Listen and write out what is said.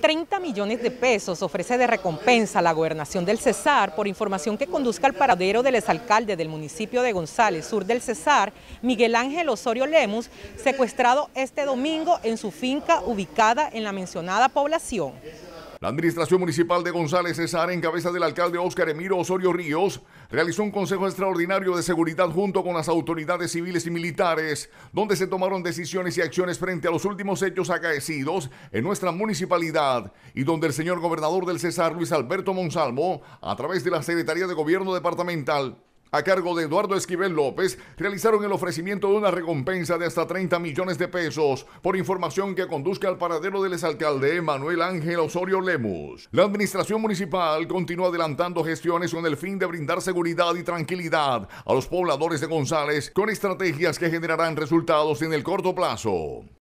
30 millones de pesos ofrece de recompensa la gobernación del Cesar por información que conduzca al paradero del exalcalde del municipio de González, sur del Cesar, Miguel Ángel Osorio Lemus, secuestrado este domingo en su finca ubicada en la mencionada población. La Administración Municipal de González Cesar, en cabeza del alcalde Óscar Emiro Osorio Ríos, realizó un Consejo Extraordinario de Seguridad junto con las autoridades civiles y militares, donde se tomaron decisiones y acciones frente a los últimos hechos acaecidos en nuestra municipalidad y donde el señor gobernador del Cesar, Luis Alberto Monsalmo, a través de la Secretaría de Gobierno Departamental, a cargo de Eduardo Esquivel López, realizaron el ofrecimiento de una recompensa de hasta 30 millones de pesos por información que conduzca al paradero del exalcalde Manuel Ángel Osorio Lemus. La administración municipal continúa adelantando gestiones con el fin de brindar seguridad y tranquilidad a los pobladores de González con estrategias que generarán resultados en el corto plazo.